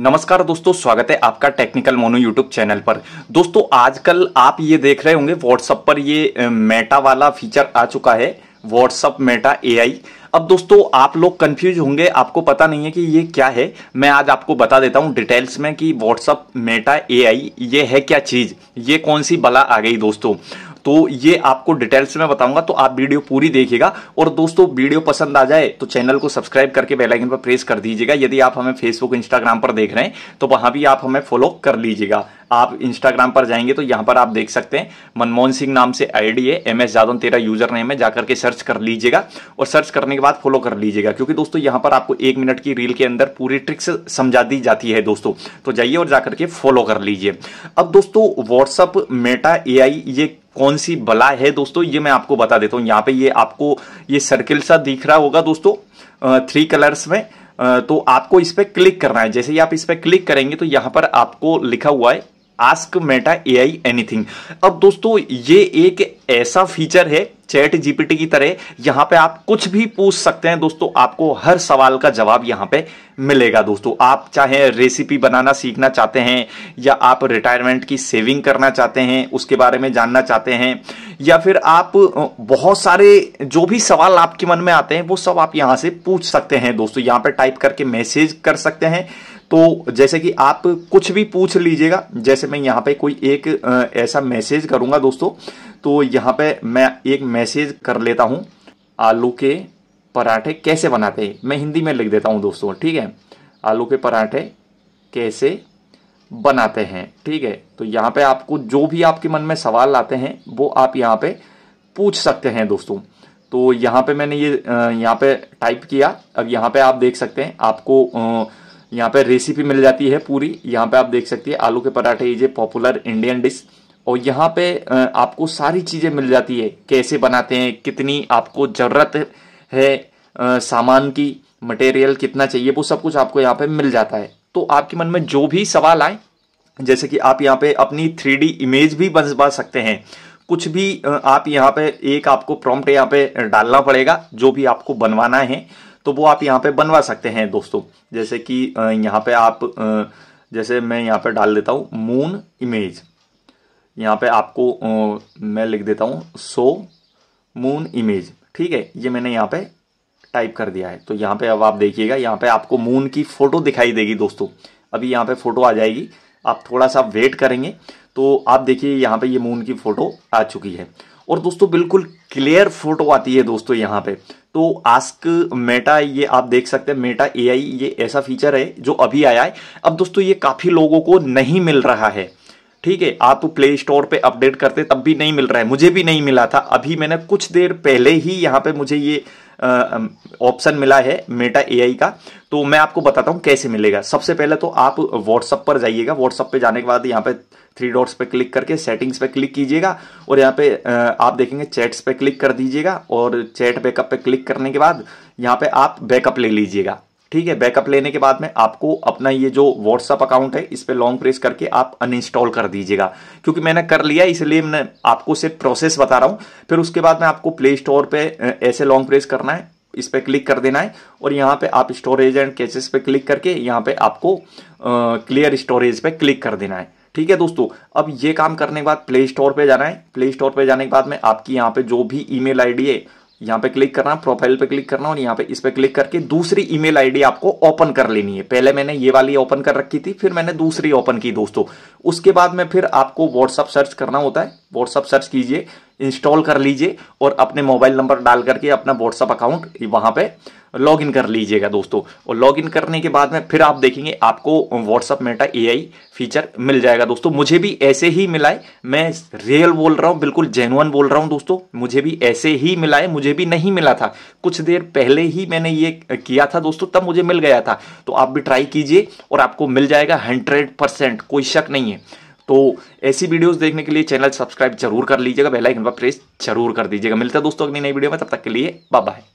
नमस्कार दोस्तों स्वागत है आपका टेक्निकल मोनो यूट्यूब चैनल पर दोस्तों आजकल आप ये देख रहे होंगे व्हाट्सअप पर ये मेटा वाला फीचर आ चुका है व्हाट्सअप मेटा एआई अब दोस्तों आप लोग कंफ्यूज होंगे आपको पता नहीं है कि ये क्या है मैं आज आपको बता देता हूँ डिटेल्स में कि व्हाट्सअप मेटा एआई ये है क्या चीज़ ये कौन सी बला आ गई दोस्तों तो ये आपको डिटेल्स में बताऊंगा तो आप वीडियो पूरी देखिएगा और दोस्तों वीडियो पसंद आ जाए तो चैनल को सब्सक्राइब करके बेलाइकन पर प्रेस कर दीजिएगा यदि आप हमें फेसबुक इंस्टाग्राम पर देख रहे हैं तो वहां भी आप हमें फॉलो कर लीजिएगा आप इंस्टाग्राम पर जाएंगे तो यहाँ पर आप देख सकते हैं मनमोहन सिंह नाम से आईडी है एम एस जादव तेरा यूजर नेम है जाकर के सर्च कर लीजिएगा और सर्च करने के बाद फॉलो कर लीजिएगा क्योंकि दोस्तों यहाँ पर आपको एक मिनट की रील के अंदर पूरी ट्रिक्स समझा दी जाती है दोस्तों तो जाइए और जाकर के फॉलो कर लीजिए अब दोस्तों व्हाट्सअप मेटा ए ये कौन सी बला है दोस्तों ये मैं आपको बता देता हूँ यहाँ पे ये आपको ये सर्किल सा दिख रहा होगा दोस्तों थ्री कलर्स में तो आपको इस पर क्लिक करना है जैसे ही आप इस पर क्लिक करेंगे तो यहाँ पर आपको लिखा हुआ है ask Meta A I anything अब दोस्तों ये एक ऐसा फीचर है चैट जीपीटी की तरह यहां पे आप कुछ भी पूछ सकते हैं दोस्तों आपको हर सवाल का जवाब यहां पे मिलेगा दोस्तों आप चाहे रेसिपी बनाना सीखना चाहते हैं या आप रिटायरमेंट की सेविंग करना चाहते हैं उसके बारे में जानना चाहते हैं या फिर आप बहुत सारे जो भी सवाल आपके मन में आते हैं वो सब आप यहां से पूछ सकते हैं दोस्तों यहां पे टाइप करके मैसेज कर सकते हैं तो जैसे कि आप कुछ भी पूछ लीजिएगा जैसे मैं यहाँ पे कोई एक ऐसा मैसेज करूँगा दोस्तों तो यहाँ पे मैं एक मैसेज कर लेता हूँ आलू के पराठे कैसे बनाते हैं मैं हिंदी में लिख देता हूँ दोस्तों ठीक है आलू के पराठे कैसे बनाते हैं ठीक है तो यहाँ पे आपको जो भी आपके मन में सवाल आते हैं वो आप यहाँ पे पूछ सकते हैं दोस्तों तो यहाँ पे मैंने ये यहाँ पे टाइप किया अब यहाँ पे आप देख सकते हैं आपको यहाँ पे रेसिपी मिल जाती है पूरी यहाँ पे आप देख सकती है आलू के पराठे is a popular Indian dish और यहाँ पे आपको सारी चीज़ें मिल जाती है कैसे बनाते हैं कितनी आपको ज़रूरत है सामान की मटेरियल कितना चाहिए वो सब कुछ आपको यहाँ पे मिल जाता है तो आपके मन में जो भी सवाल आए जैसे कि आप यहाँ पे अपनी थ्री इमेज भी बनवा सकते हैं कुछ भी आप यहाँ पे एक आपको प्रॉम्प्ट यहाँ पे डालना पड़ेगा जो भी आपको बनवाना है तो वो आप यहाँ पे बनवा सकते हैं दोस्तों जैसे कि यहाँ पे आप जैसे मैं यहाँ पे डाल देता हूँ मून इमेज यहाँ पे आपको मैं लिख देता हूँ सो मून इमेज ठीक है ये मैंने यहाँ पे टाइप कर दिया है तो यहाँ पे अब आप देखिएगा यहाँ पे आपको मून की फ़ोटो दिखाई देगी दोस्तों अभी यहाँ पे फ़ोटो आ जाएगी आप थोड़ा सा वेट करेंगे तो आप देखिए यहाँ पे ये मून की फ़ोटो आ चुकी है और दोस्तों बिल्कुल क्लियर फोटो आती है दोस्तों यहाँ पे तो आस्क मेटा ये आप देख सकते हैं मेटा एआई ये ऐसा फीचर है जो अभी आया है अब दोस्तों ये काफ़ी लोगों को नहीं मिल रहा है ठीक है आप प्ले स्टोर पे अपडेट करते तब भी नहीं मिल रहा है मुझे भी नहीं मिला था अभी मैंने कुछ देर पहले ही यहाँ पे मुझे ये ऑप्शन मिला है मेटा एआई का तो मैं आपको बताता हूँ कैसे मिलेगा सबसे पहले तो आप व्हाट्सअप पर जाइएगा व्हाट्सअप पे जाने के बाद यहाँ पे थ्री डॉट्स पे क्लिक करके सेटिंग्स पे क्लिक कीजिएगा और यहाँ पे आप देखेंगे चैट्स पे क्लिक कर दीजिएगा और चैट बैकअप पे क्लिक करने के बाद यहाँ पे आप बैकअप ले लीजिएगा ठीक है बैकअप लेने के बाद में आपको अपना ये जो व्हाट्सअप अकाउंट है इस पर लॉन्ग प्रेस करके आप अनइंस्टॉल कर दीजिएगा क्योंकि मैंने कर लिया इसलिए मैं आपको सिर्फ प्रोसेस बता रहा हूँ फिर उसके बाद में आपको प्ले स्टोर पर ऐसे लॉन्ग प्रेस करना है इस पर क्लिक कर देना है और यहाँ पे आप स्टोरेज एंड कैचेस पे क्लिक करके यहाँ पे आपको क्लियर स्टोरेज पे क्लिक कर देना है ठीक है दोस्तों अब ये काम करने के बाद प्ले स्टोर पे जाना है प्ले स्टोर पे जाने के बाद में आपकी यहाँ पे जो भी ईमेल आईडी है यहाँ पे क्लिक करना प्रोफाइल पे क्लिक करना और यहाँ पे इस पे क्लिक करके दूसरी ईमेल आईडी आपको ओपन कर लेनी है पहले मैंने ये वाली ओपन कर रखी थी फिर मैंने दूसरी ओपन की दोस्तों उसके बाद में फिर आपको व्हाट्सअप सर्च करना होता है व्हाट्सअप सर्च कीजिए इंस्टॉल कर लीजिए और अपने मोबाइल नंबर डाल करके अपना व्हाट्सअप अकाउंट वहाँ पे लॉग इन कर लीजिएगा दोस्तों और लॉग इन करने के बाद में फिर आप देखेंगे आपको व्हाट्सअप मेटा एआई फीचर मिल जाएगा दोस्तों मुझे भी ऐसे ही मिला है मैं रियल बोल रहा हूँ बिल्कुल जेनुअन बोल रहा हूँ दोस्तों मुझे भी ऐसे ही मिला है मुझे भी नहीं मिला था कुछ देर पहले ही मैंने ये किया था दोस्तों तब मुझे मिल गया था तो आप भी ट्राई कीजिए और आपको मिल जाएगा हंड्रेड परसेंट कोई शक नहीं है तो ऐसी वीडियोस देखने के लिए चैनल सब्सक्राइब जरूर कर लीजिएगा बेल आइकन पर प्रेस जरूर कर दीजिएगा मिलता है दोस्तों अगली नई वीडियो में तब तक के लिए बाय बाय